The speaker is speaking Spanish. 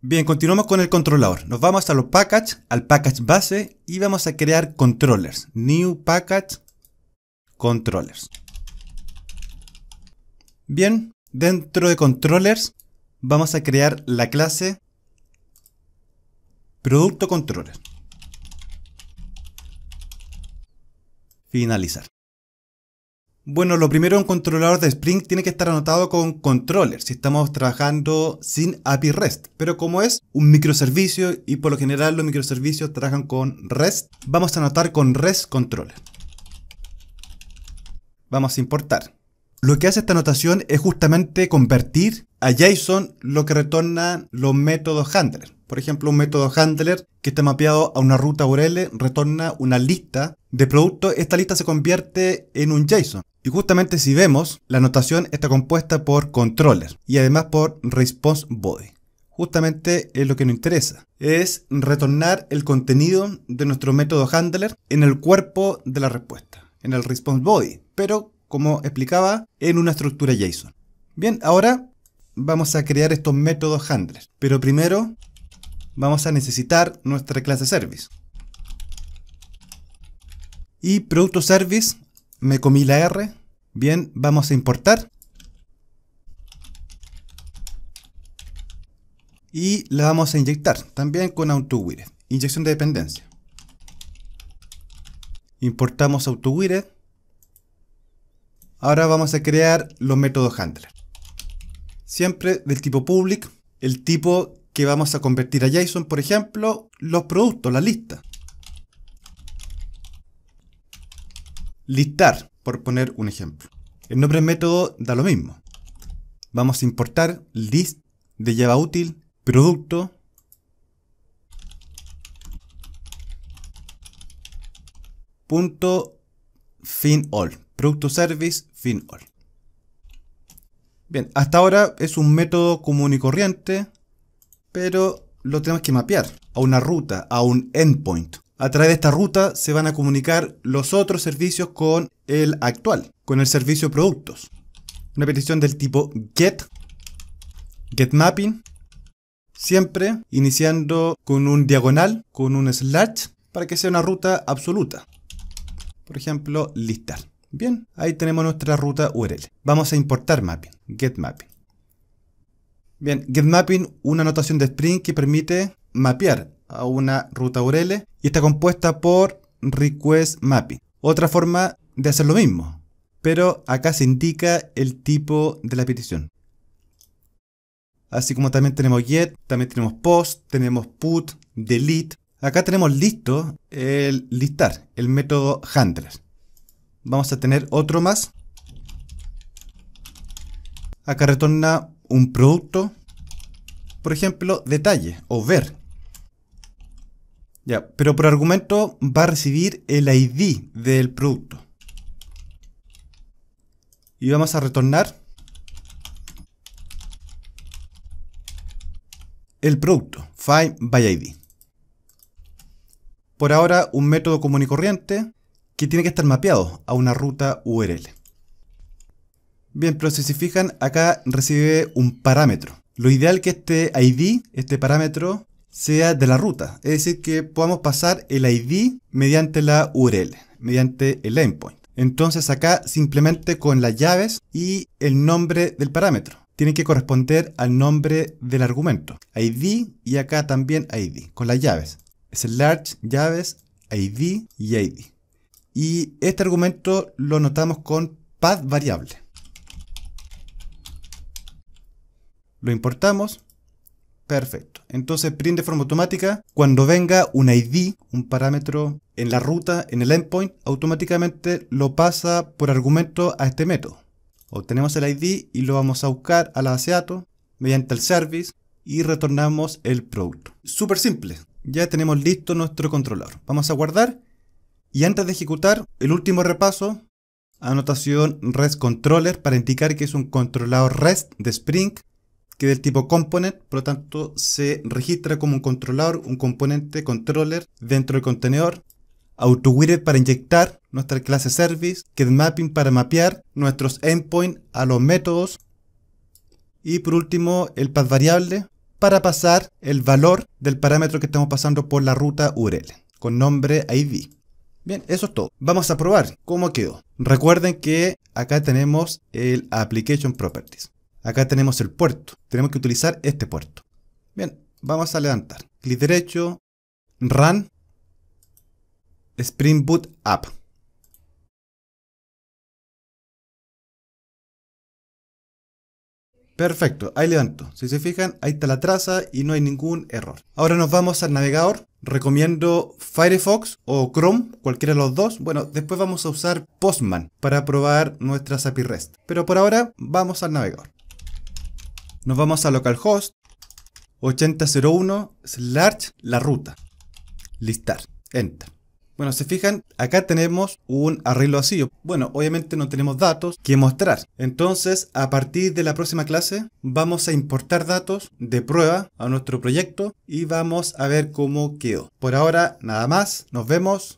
Bien, continuamos con el controlador. Nos vamos a los packages, al package base y vamos a crear controllers. New package controllers. Bien, dentro de controllers vamos a crear la clase producto controller. Finalizar. Bueno, lo primero, un controlador de Spring tiene que estar anotado con controller si estamos trabajando sin API REST. Pero como es un microservicio y por lo general los microservicios trabajan con REST, vamos a anotar con REST controller. Vamos a importar. Lo que hace esta anotación es justamente convertir a JSON lo que retornan los métodos handler. Por ejemplo, un método handler que está mapeado a una ruta URL retorna una lista de productos. Esta lista se convierte en un JSON. Y justamente si vemos, la anotación está compuesta por controller y además por response body. Justamente es lo que nos interesa. Es retornar el contenido de nuestro método handler en el cuerpo de la respuesta, en el response body, pero como explicaba, en una estructura JSON. Bien, ahora vamos a crear estos métodos handler. Pero primero vamos a necesitar nuestra clase service. Y producto service, me comí la R. Bien, vamos a importar. Y la vamos a inyectar, también con autowire. Inyección de dependencia. Importamos autowire. Ahora vamos a crear los métodos handler siempre del tipo public, el tipo que vamos a convertir a JSON, por ejemplo, los productos, la lista. Listar, por poner un ejemplo. El nombre del método da lo mismo. Vamos a importar list de Java útil, producto, punto fin all, producto service fin Bien, hasta ahora es un método común y corriente, pero lo tenemos que mapear a una ruta, a un endpoint. A través de esta ruta se van a comunicar los otros servicios con el actual, con el servicio productos. Una petición del tipo get, get mapping, siempre iniciando con un diagonal, con un slash, para que sea una ruta absoluta. Por ejemplo, listar. Bien, ahí tenemos nuestra ruta URL. Vamos a importar mapping, getMapping. Bien, getMapping, una anotación de Spring que permite mapear a una ruta URL y está compuesta por request mapping. Otra forma de hacer lo mismo, pero acá se indica el tipo de la petición. Así como también tenemos get, también tenemos post, tenemos put, delete. Acá tenemos listo el listar, el método handler vamos a tener otro más. Acá retorna un producto, por ejemplo, detalle o ver. Ya, pero por argumento va a recibir el ID del producto. Y vamos a retornar el producto, find by ID. Por ahora un método común y corriente, que tiene que estar mapeado a una ruta URL. Bien, pero si se fijan, acá recibe un parámetro. Lo ideal que este ID, este parámetro, sea de la ruta. Es decir, que podamos pasar el ID mediante la URL, mediante el endpoint. Entonces acá simplemente con las llaves y el nombre del parámetro. Tiene que corresponder al nombre del argumento. ID y acá también ID, con las llaves. Es el large, llaves, ID y ID. Y este argumento lo notamos con path variable. Lo importamos. Perfecto. Entonces print de forma automática. Cuando venga un ID, un parámetro en la ruta, en el endpoint, automáticamente lo pasa por argumento a este método. Obtenemos el ID y lo vamos a buscar a la Aseato mediante el service y retornamos el producto. Súper simple. Ya tenemos listo nuestro controlador. Vamos a guardar y antes de ejecutar, el último repaso, anotación RESTController para indicar que es un controlador REST de Spring que del tipo component, por lo tanto se registra como un controlador, un componente controller dentro del contenedor. AutoWidget para inyectar nuestra clase service, getMapping para mapear nuestros endpoint a los métodos. Y por último, el path variable para pasar el valor del parámetro que estamos pasando por la ruta URL con nombre ID. Bien, eso es todo. Vamos a probar cómo quedó. Recuerden que acá tenemos el Application Properties. Acá tenemos el puerto. Tenemos que utilizar este puerto. Bien, vamos a levantar. Clic derecho, Run, Spring Boot App. Perfecto, ahí levanto. Si se fijan, ahí está la traza y no hay ningún error. Ahora nos vamos al navegador. Recomiendo Firefox o Chrome, cualquiera de los dos. Bueno, después vamos a usar Postman para probar nuestras API REST. Pero por ahora, vamos al navegador. Nos vamos a localhost 8001 slash la ruta. Listar. Enter. Bueno, se fijan, acá tenemos un arreglo vacío. Bueno, obviamente no tenemos datos que mostrar. Entonces, a partir de la próxima clase, vamos a importar datos de prueba a nuestro proyecto y vamos a ver cómo quedó. Por ahora, nada más. Nos vemos.